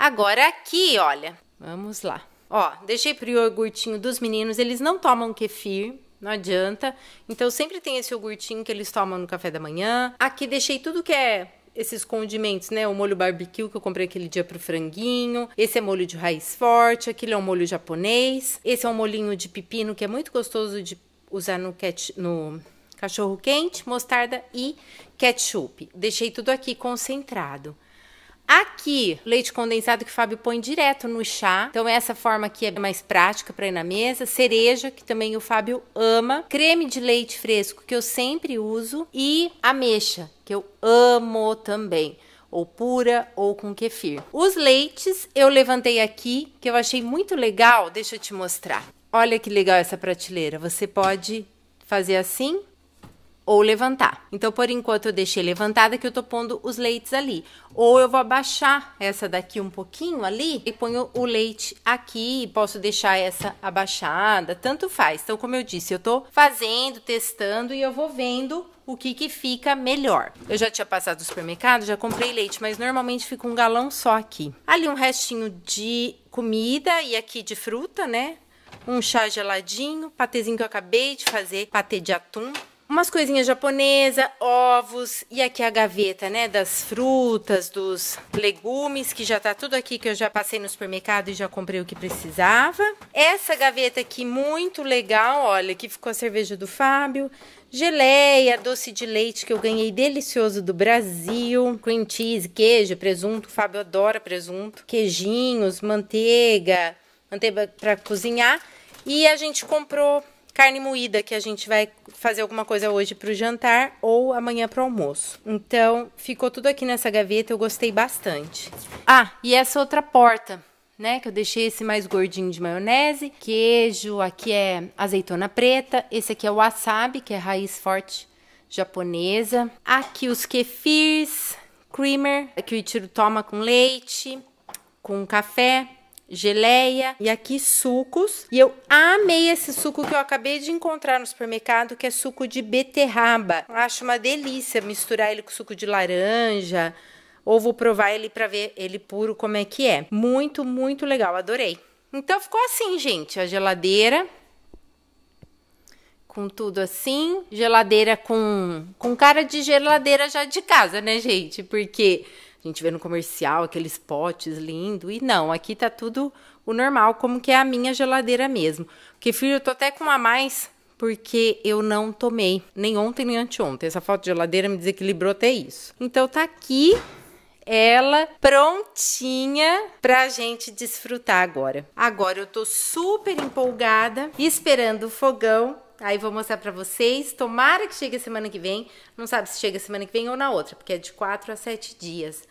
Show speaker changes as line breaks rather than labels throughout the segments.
Agora aqui, olha, vamos lá. Ó, deixei pro iogurtinho dos meninos, eles não tomam kefir, não adianta. Então sempre tem esse iogurtinho que eles tomam no café da manhã. Aqui deixei tudo que é esses condimentos, né? O molho barbecue que eu comprei aquele dia pro franguinho. Esse é molho de raiz forte, aquele é um molho japonês. Esse é um molinho de pepino que é muito gostoso de usar no, no cachorro quente, mostarda e ketchup. Deixei tudo aqui concentrado. Aqui, leite condensado que o Fábio põe direto no chá. Então, essa forma aqui é mais prática para ir na mesa. Cereja, que também o Fábio ama. Creme de leite fresco, que eu sempre uso. E ameixa, que eu amo também ou pura ou com kefir. Os leites eu levantei aqui, que eu achei muito legal, deixa eu te mostrar. Olha que legal essa prateleira. Você pode fazer assim ou levantar. Então, por enquanto, eu deixei levantada que eu tô pondo os leites ali. Ou eu vou abaixar essa daqui um pouquinho ali e ponho o leite aqui e posso deixar essa abaixada, tanto faz. Então, como eu disse, eu tô fazendo, testando e eu vou vendo o que que fica melhor. Eu já tinha passado no supermercado, já comprei leite, mas normalmente fica um galão só aqui. Ali um restinho de comida e aqui de fruta, né? Um chá geladinho, patezinho que eu acabei de fazer, patê de atum umas coisinhas japonesa, ovos e aqui a gaveta, né, das frutas, dos legumes, que já tá tudo aqui que eu já passei no supermercado e já comprei o que precisava. Essa gaveta aqui muito legal, olha, que ficou a cerveja do Fábio, geleia, doce de leite que eu ganhei delicioso do Brasil, cream cheese, queijo, presunto, o Fábio adora presunto, queijinhos, manteiga, manteiga para cozinhar. E a gente comprou carne moída, que a gente vai fazer alguma coisa hoje para o jantar ou amanhã para o almoço. Então, ficou tudo aqui nessa gaveta, eu gostei bastante. Ah, e essa outra porta. Né, que eu deixei esse mais gordinho de maionese, queijo, aqui é azeitona preta, esse aqui é o wasabi, que é raiz forte japonesa. Aqui os kefirs, creamer, que o Itiro toma com leite, com café geleia e aqui sucos. E eu amei esse suco que eu acabei de encontrar no supermercado, que é suco de beterraba. Eu acho uma delícia misturar ele com suco de laranja. Ou vou provar ele para ver ele puro como é que é. Muito, muito legal, adorei. Então ficou assim, gente, a geladeira com tudo assim, geladeira com com cara de geladeira já de casa, né, gente? Porque a gente vê no comercial aqueles potes lindo e não, aqui tá tudo o normal, como que é a minha geladeira mesmo. Porque filho, eu tô até com a mais porque eu não tomei nem ontem nem anteontem. Essa foto de geladeira me desequilibrou até isso. Então tá aqui ela prontinha pra gente desfrutar agora. Agora eu tô super empolgada, esperando o fogão aí vou mostrar para vocês. Tomara que chegue semana que vem. Não sabe se chega semana que vem ou na outra, porque é de 4 a 7 dias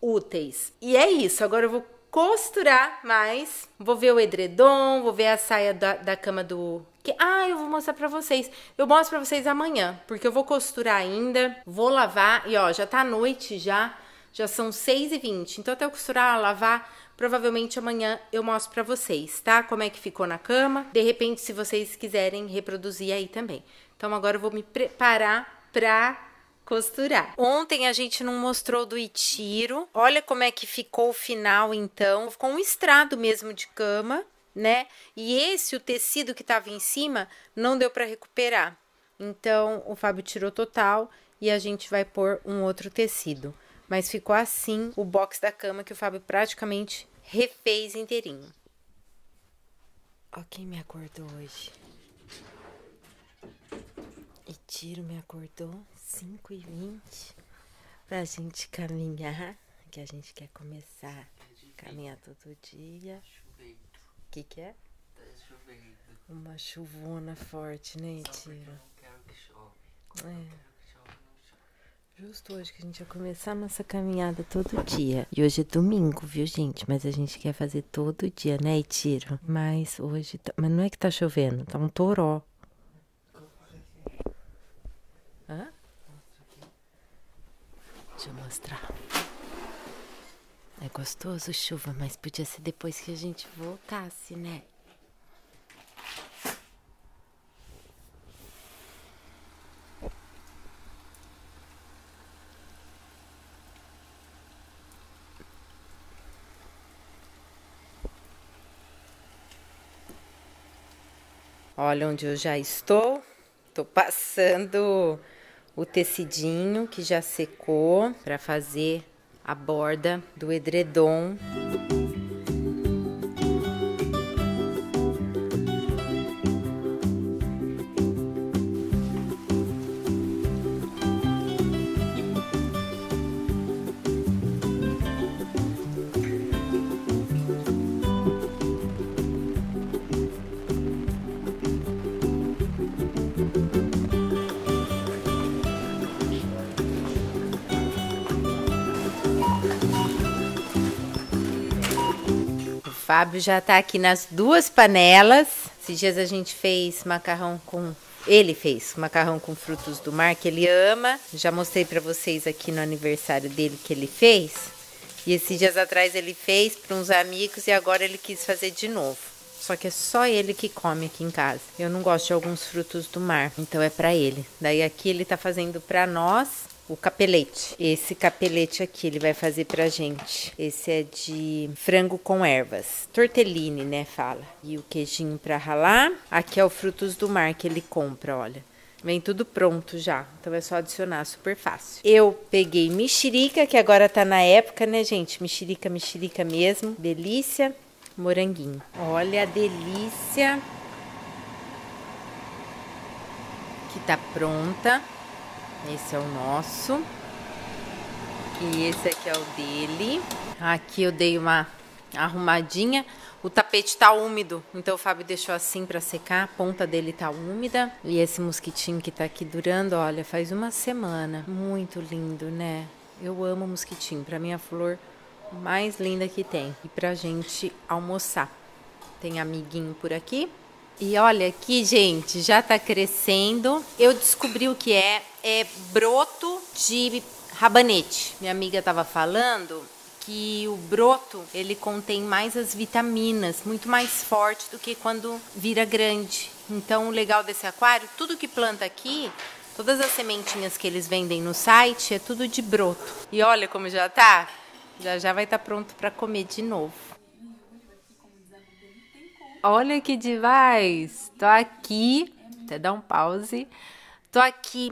úteis. E é isso, agora eu vou costurar mais. Vou ver o edredom, vou ver a saia da, da cama do... ah, eu vou mostrar pra vocês. Eu mostro pra vocês amanhã, porque eu vou costurar ainda, vou lavar. E ó, já tá noite já, já são 6h20. Então até eu costurar, lavar Provavelmente amanhã eu mostro para vocês, tá? Como é que ficou na cama. De repente, se vocês quiserem reproduzir aí também. Então agora eu vou me preparar para costurar. Ontem a gente não mostrou do Itiro. Olha como é que ficou o final então. Ficou um estrado mesmo de cama, né? E esse o tecido que tava em cima não deu para recuperar. Então o Fábio tirou total e a gente vai pôr um outro tecido mas ficou assim o box da cama que o Fábio praticamente refez inteirinho. Ó, quem me acordou hoje? E Tiro me acordou 5 e 20 pra gente caminhar, que a gente quer começar a caminhar todo dia. Chovendo. O que que é? Tá chovendo. Uma chuvona forte, né, Só Tiro? Eu não quero que chove. É. Justo hoje que a gente ia começar a nossa caminhada todo dia. E hoje é domingo, viu, gente? Mas a gente quer fazer todo dia, né, e tiro. Mas hoje. Tá... Mas não é que tá chovendo, tá um toró. Hã? Deixa eu mostrar. É gostoso chuva, mas podia ser depois que a gente voltasse, né? Olha onde eu já estou. Tô passando o tecidinho que já secou para fazer a borda do edredom. Fábio já está aqui nas duas panelas. Esses dias a gente fez macarrão com ele fez macarrão com frutos do mar que ele ama. Já mostrei para vocês aqui no aniversário dele que ele fez. E esses dias atrás ele fez para uns amigos e agora ele quis fazer de novo. Só que é só ele que come aqui em casa. Eu não gosto de alguns frutos do mar, então é para ele. Daí aqui ele tá fazendo para nós o capelete. Esse capelete aqui ele vai fazer pra gente. Esse é de frango com ervas. Tortellini, né, fala. E o queijinho pra ralar. Aqui é o frutos do mar que ele compra, olha. Vem tudo pronto já. Então é só adicionar, super fácil. Eu peguei mexerica, que agora tá na época, né, gente? Mexerica, mexerica mesmo. Delícia. Moranguinho. Olha a delícia. Que tá pronta. Esse é o nosso. E esse aqui é o dele. Aqui eu dei uma arrumadinha. O tapete tá úmido, então o Fábio deixou assim para secar. A ponta dele tá úmida. E esse mosquitinho que tá aqui durando, olha, faz uma semana. Muito lindo, né? Eu amo mosquitinho. Pra mim, a flor mais linda que tem. E pra gente almoçar. Tem amiguinho por aqui. E olha aqui, gente, já tá crescendo. Eu descobri o que é é broto de rabanete. Minha amiga estava falando que o broto ele contém mais as vitaminas, muito mais forte do que quando vira grande. Então, o legal desse aquário, tudo que planta aqui Todas as sementinhas que eles vendem no site é tudo de broto. E olha como já tá. Já já vai estar tá pronto para comer de novo. Olha que demais. Tô aqui, até dar um pause. Tô aqui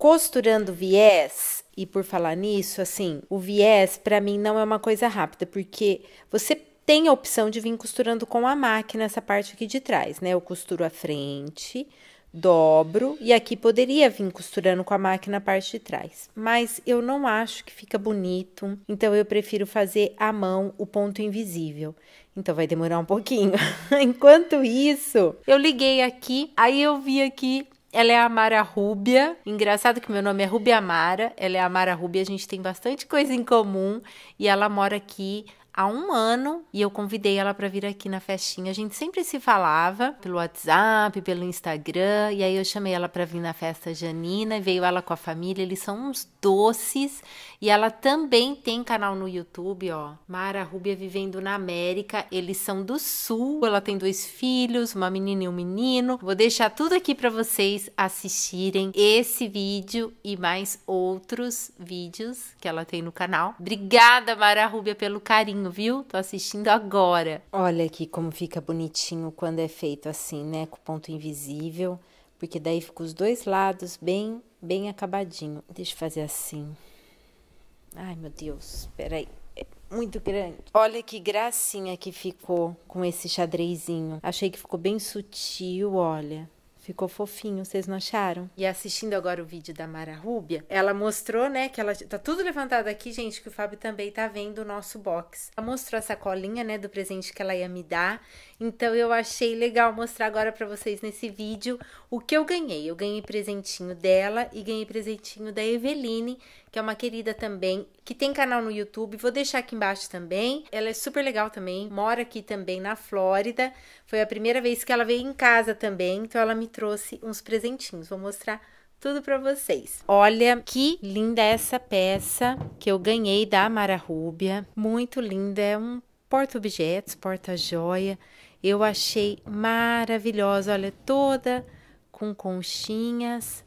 Costurando viés, e por falar nisso, assim, o viés para mim não é uma coisa rápida, porque você tem a opção de vir costurando com a máquina essa parte aqui de trás, né? Eu costuro a frente, dobro e aqui poderia vir costurando com a máquina a parte de trás, mas eu não acho que fica bonito, então eu prefiro fazer à mão o ponto invisível. Então vai demorar um pouquinho. Enquanto isso, eu liguei aqui, aí eu vi aqui ela é a Amara Rúbia. Engraçado que meu nome é Rúbia Amara. Ela é a Amara Rúbia. A gente tem bastante coisa em comum. E ela mora aqui há um ano e eu convidei ela para vir aqui na festinha. A gente sempre se falava pelo WhatsApp, pelo Instagram, e aí eu chamei ela para vir na festa Janina, e veio ela com a família, eles são uns doces, e ela também tem canal no YouTube, ó. Mara Rubia vivendo na América, eles são do Sul, ela tem dois filhos, uma menina e um menino. Vou deixar tudo aqui para vocês assistirem esse vídeo e mais outros vídeos que ela tem no canal. Obrigada, Mara Rubia, pelo carinho viu? Tô assistindo agora. Olha aqui como fica bonitinho quando é feito assim, né? Com ponto invisível. Porque daí fica os dois lados bem, bem acabadinho. Deixa eu fazer assim. Ai, meu Deus, peraí é muito grande. Olha que gracinha que ficou com esse xadrezinho. Achei que ficou bem sutil, olha. Ficou fofinho, vocês não acharam? E assistindo agora o vídeo da Mara Rúbia, ela mostrou, né, que ela tá tudo levantado aqui, gente, que o Fábio também tá vendo o nosso box. Ela mostrou a sacolinha, né, do presente que ela ia me dar. Então eu achei legal mostrar agora para vocês nesse vídeo o que eu ganhei. Eu ganhei presentinho dela e ganhei presentinho da Eveline, que é uma querida também, que tem canal no YouTube, vou deixar aqui embaixo também. Ela é super legal também, mora aqui também na Flórida. Foi a primeira vez que ela veio em casa também, então ela me trouxe trouxe uns presentinhos. Vou mostrar tudo para vocês. Olha que linda essa peça que eu ganhei da Mara Rúbia. Muito linda, é um porta-objetos, porta-joia. Eu achei maravilhosa, olha, toda com conchinhas,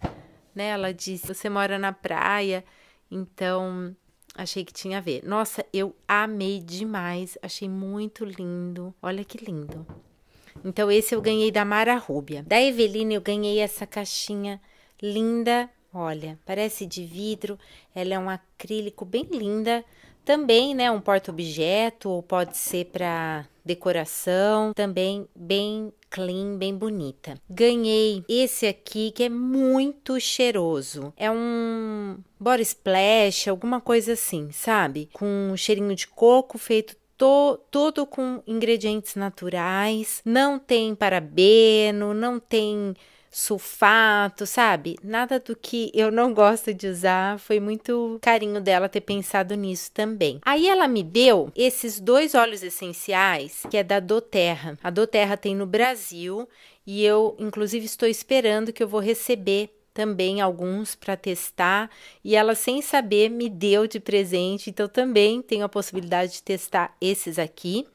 né? Ela disse: "Você mora na praia". Então, achei que tinha a ver. Nossa, eu amei demais, achei muito lindo. Olha que lindo. Então esse eu ganhei da Mara Rúbia. Da Evelina eu ganhei essa caixinha linda, olha, parece de vidro, ela é um acrílico bem linda. Também, né, um porta-objeto ou pode ser para decoração, também bem clean, bem bonita. Ganhei esse aqui que é muito cheiroso. É um body splash, alguma coisa assim, sabe? Com um cheirinho de coco feito to, todo com ingredientes naturais, não tem parabeno, não tem sulfato, sabe? Nada do que eu não gosto de usar. Foi muito carinho dela ter pensado nisso também. Aí ela me deu esses dois óleos essenciais, que é da Doterra. A Doterra tem no Brasil e eu, inclusive, estou esperando que eu vou receber também alguns para testar e ela sem saber me deu de presente, então também tenho a possibilidade de testar esses aqui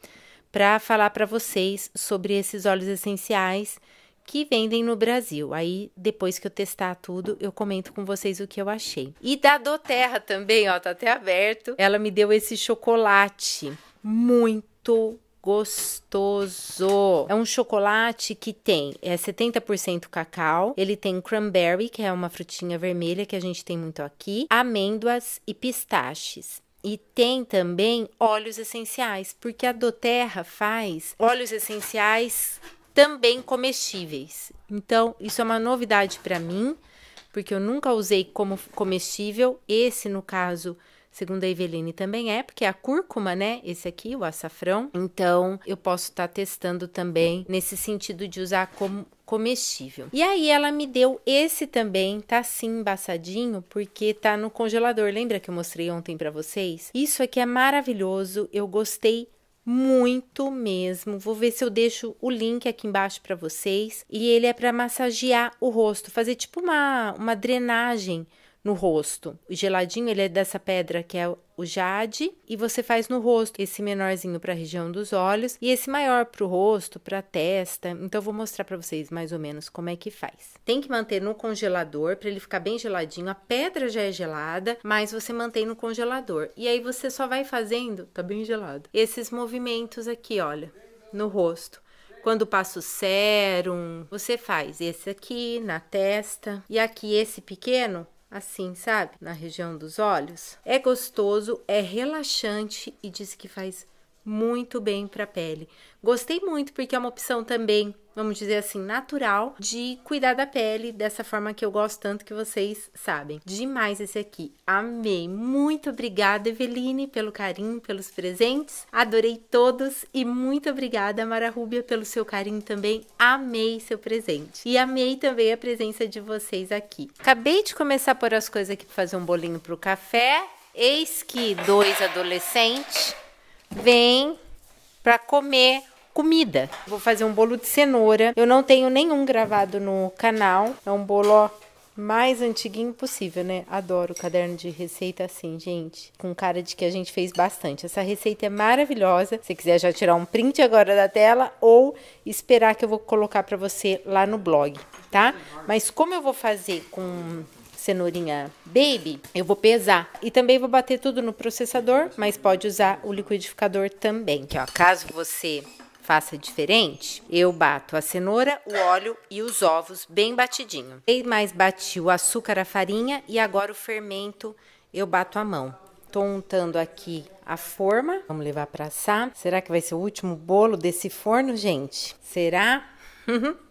para falar para vocês sobre esses óleos essenciais que vendem no Brasil. Aí depois que eu testar tudo, eu comento com vocês o que eu achei. E da Doterra também, ó, tá até aberto. Ela me deu esse chocolate muito gostoso. É um chocolate que tem é 70% cacau, ele tem cranberry, que é uma frutinha vermelha que a gente tem muito aqui, amêndoas e pistaches. E tem também óleos essenciais, porque a Doterra faz óleos essenciais também comestíveis. Então, isso é uma novidade para mim, porque eu nunca usei como comestível. Esse, no caso, Segundo a Eveline, também é, porque é a cúrcuma, né? Esse aqui, o açafrão. Então, eu posso estar tá testando também nesse sentido de usar como comestível. E aí ela me deu esse também, tá assim embaçadinho, porque tá no congelador. Lembra que eu mostrei ontem para vocês? Isso aqui é maravilhoso, eu gostei muito mesmo. Vou ver se eu deixo o link aqui embaixo para vocês. E ele é para massagear o rosto, fazer tipo uma uma drenagem no rosto. O geladinho ele é dessa pedra que é o jade e você faz no rosto, esse menorzinho para a região dos olhos e esse maior para o rosto, para a testa. Então eu vou mostrar para vocês mais ou menos como é que faz. Tem que manter no congelador para ele ficar bem geladinho. A pedra já é gelada, mas você mantém no congelador. E aí você só vai fazendo, tá bem gelado. Esses movimentos aqui, olha, no rosto quando passa o sérum, você faz esse aqui na testa e aqui esse pequeno assim, sabe? Na região dos olhos. É gostoso, é relaxante e diz que faz muito bem para a pele. Gostei muito porque é uma opção também, vamos dizer assim, natural de cuidar da pele dessa forma que eu gosto tanto que vocês sabem. Demais esse aqui. Amei. Muito obrigada, Eveline, pelo carinho, pelos presentes. Adorei todos e muito obrigada, Mara Rúbia, pelo seu carinho também. Amei seu presente. E amei também a presença de vocês aqui. Acabei de começar a pôr as coisas aqui para fazer um bolinho para o café. Eis que dois adolescentes vem para comer comida. Vou fazer um bolo de cenoura. Eu não tenho nenhum gravado no canal. É um bolo ó, mais antiguinho possível, né? Adoro caderno de receita assim, gente. Com cara de que a gente fez bastante. Essa receita é maravilhosa. Se quiser já tirar um print agora da tela ou esperar que eu vou colocar para você lá no blog, tá? Mas como eu vou fazer com cenourinha baby, eu vou pesar. E também vou bater tudo no processador, mas pode usar o liquidificador também. Que, ó, caso você faça diferente, eu bato a cenoura, o óleo e os ovos bem batidinho. E mais bati o açúcar, a farinha e agora o fermento eu bato a mão. Tô untando aqui a forma. Vamos levar para assar. Será que vai ser o último bolo desse forno, gente? Será?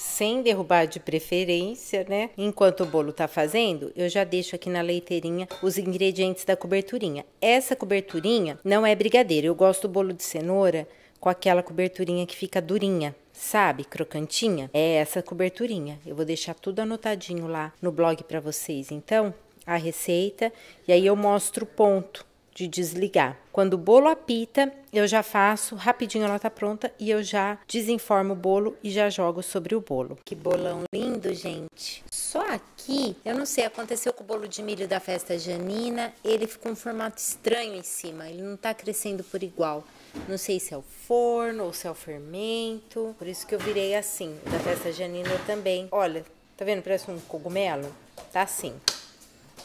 sem derrubar de preferência, né? Enquanto o bolo tá fazendo, eu já deixo aqui na leiteirinha os ingredientes da coberturinha. Essa coberturinha não é brigadeiro, eu gosto do bolo de cenoura com aquela coberturinha que fica durinha, sabe, crocantinha? É essa coberturinha. Eu vou deixar tudo anotadinho lá no blog para vocês, então, a receita, e aí eu mostro o ponto de desligar. Quando o bolo apita, eu já faço, rapidinho ela tá pronta e eu já desenformo o bolo e já jogo sobre o bolo. Que bolão lindo, gente! Só aqui, eu não sei, aconteceu com o bolo de milho da festa Janina, ele ficou um formato estranho em cima, ele não tá crescendo por igual. Não sei se é o forno ou se é o fermento, por isso que eu virei assim. da festa Janina também. Olha, tá vendo? Parece um cogumelo. Tá assim.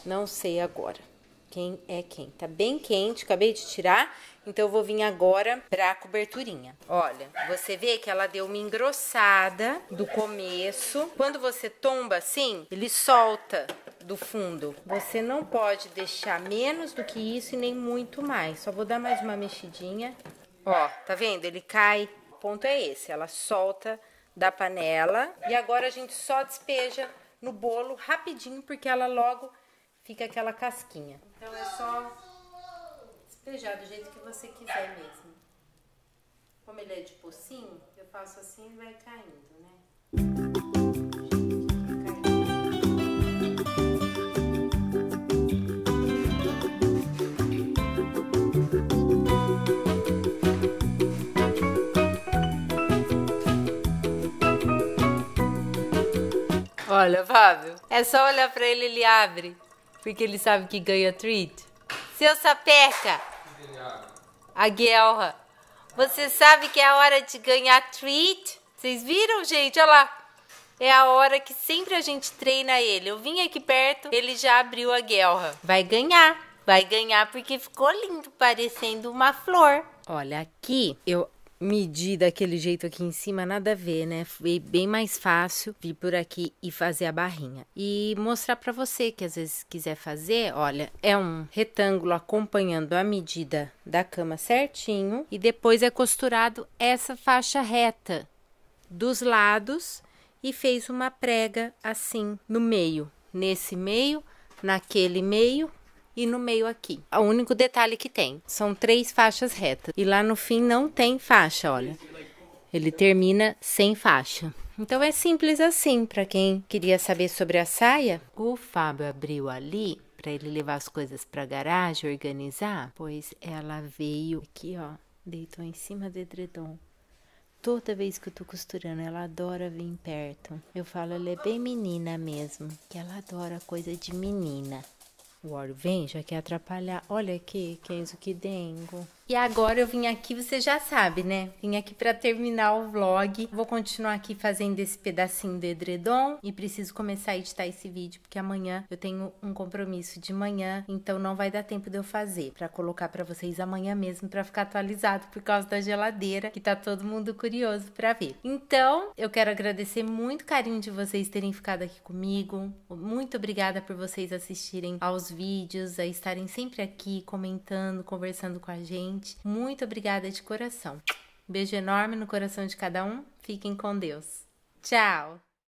Não sei agora quem é quem. Tá bem quente, acabei de tirar, então eu vou vir agora pra coberturinha. Olha, você vê que ela deu uma engrossada do começo. Quando você tomba assim, ele solta do fundo. Você não pode deixar menos do que isso e nem muito mais. Só vou dar mais uma mexidinha. Ó, tá vendo? Ele cai. O ponto é esse, ela solta da panela e agora a gente só despeja no bolo rapidinho porque ela logo fica aquela casquinha. Então é só despejar do jeito que você quiser mesmo. Como ele é de pocinho, eu faço assim e vai caindo, né? Olha, Fábio, é só olhar para ele, ele abre. Porque ele sabe que ganha treat. Seu sapeca! A guelra. Você sabe que é a hora de ganhar treat? Vocês viram, gente? Olha lá. É a hora que sempre a gente treina ele. Eu vim aqui perto, ele já abriu a guelra. Vai ganhar. Vai ganhar porque ficou lindo, parecendo uma flor. Olha aqui, eu medir daquele jeito aqui em cima, nada a ver, né? Foi bem mais fácil vir por aqui e fazer a barrinha. E mostrar para você que às vezes quiser fazer, olha, é um retângulo acompanhando a medida da cama certinho e depois é costurado essa faixa reta dos lados e fez uma prega assim no meio, nesse meio, naquele meio e no meio aqui. O único detalhe que tem são três faixas retas e lá no fim não tem faixa, olha. Ele termina sem faixa. Então é simples assim para quem queria saber sobre a saia. O Fábio abriu ali para ele levar as coisas para garagem, organizar, pois ela veio aqui, ó, deitou em cima do edredom. Toda vez que eu tô costurando, ela adora vir perto. Eu falo, ela é bem menina mesmo, que ela adora coisa de menina. O Wario vem, já quer atrapalhar. Olha aqui, Kenzo, que dengo. E agora eu vim aqui, você já sabe, né? Vim aqui para terminar o vlog. Vou continuar aqui fazendo esse pedacinho do edredom e preciso começar a editar esse vídeo porque amanhã eu tenho um compromisso de manhã, então não vai dar tempo de eu fazer para colocar para vocês amanhã mesmo para ficar atualizado por causa da geladeira, que tá todo mundo curioso para ver. Então, eu quero agradecer muito o carinho de vocês terem ficado aqui comigo. Muito obrigada por vocês assistirem aos vídeos, a estarem sempre aqui comentando, conversando com a gente gente. Muito obrigada de coração. Beijo enorme no coração de cada um. Fiquem com Deus. Tchau!